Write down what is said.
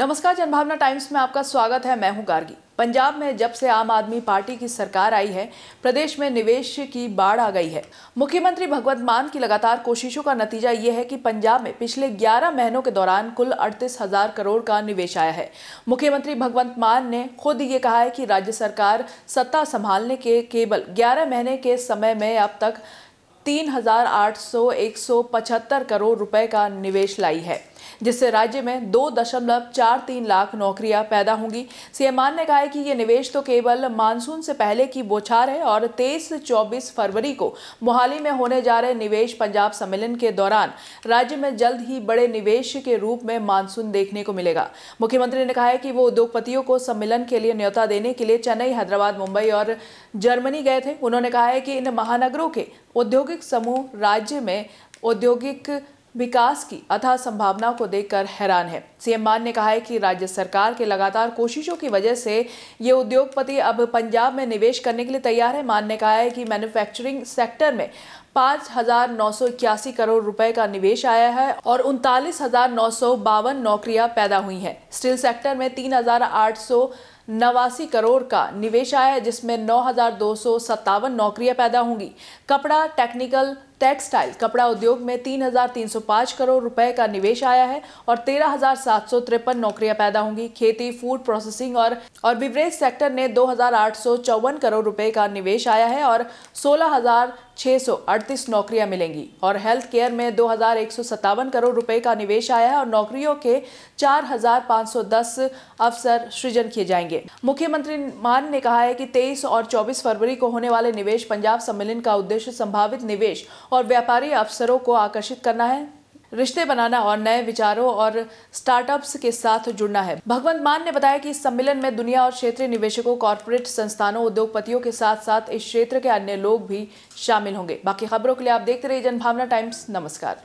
नमस्कार जनभावना टाइम्स में आपका स्वागत है मैं हूं गार्गी पंजाब में जब से आम आदमी पार्टी की सरकार आई है प्रदेश में निवेश की बाढ़ आ गई है मुख्यमंत्री भगवंत मान की लगातार कोशिशों का नतीजा ये है कि पंजाब में पिछले 11 महीनों के दौरान कुल अड़तीस हजार करोड़ का निवेश आया है मुख्यमंत्री भगवंत मान ने खुद ये कहा है कि राज्य सरकार सत्ता संभालने के केवल ग्यारह महीने के समय में अब तक तीन करोड़ रुपए का निवेश लाई है जिससे राज्य में दो दशमलव चार तीन लाख नौकरियां पैदा होंगी सीएम ने कहा है कि ये निवेश तो केवल मानसून से पहले की बोछार है और तेईस चौबीस फरवरी को मोहाली में होने जा रहे निवेश पंजाब सम्मेलन के दौरान राज्य में जल्द ही बड़े निवेश के रूप में मानसून देखने को मिलेगा मुख्यमंत्री ने कहा है कि वो उद्योगपतियों को सम्मेलन के लिए न्योता देने के लिए चेन्नई हैदराबाद मुंबई और जर्मनी गए थे उन्होंने कहा है कि इन महानगरों के औद्योगिक समूह राज्य में औद्योगिक विकास की अथा संभावनाओं को देखकर हैरान है सीएम मान ने कहा है कि राज्य सरकार के लगातार कोशिशों की वजह से ये उद्योगपति अब पंजाब में निवेश करने के लिए तैयार है मान ने कहा है कि मैन्युफैक्चरिंग सेक्टर में पाँच हजार नौ सौ इक्यासी करोड़ रुपए का निवेश आया है और उनतालीस हजार नौ सौ बावन नौकरियां पैदा हुई हैं स्टील सेक्टर में तीन हजार आठ सौ नवासी करोड़ का निवेश आया है जिसमें नौ हजार दो सौ सत्तावन नौकरियां पैदा होंगी कपड़ा टेक्निकल टेक्सटाइल कपड़ा उद्योग में 3,305 करोड़ रुपए का निवेश आया है और तेरह नौकरियां पैदा होंगी खेती फूड प्रोसेसिंग और और बिवरेज सेक्टर ने दो करोड़ रुपए का निवेश आया है और सोलह अड़तीस नौकरियां मिलेंगी और हेल्थ केयर में दो करोड़ रुपए का निवेश आया है और नौकरियों के 4,510 अवसर सृजन किए जाएंगे मुख्यमंत्री मान ने कहा है कि 23 और 24 फरवरी को होने वाले निवेश पंजाब सम्मेलन का उद्देश्य संभावित निवेश और व्यापारी अवसरों को आकर्षित करना है रिश्ते बनाना और नए विचारों और स्टार्टअप्स के साथ जुड़ना है भगवंत मान ने बताया कि इस सम्मेलन में दुनिया और क्षेत्रीय निवेशकों कॉरपोरेट संस्थानों उद्योगपतियों के साथ साथ इस क्षेत्र के अन्य लोग भी शामिल होंगे बाकी खबरों के लिए आप देखते रहिए जनभावना टाइम्स नमस्कार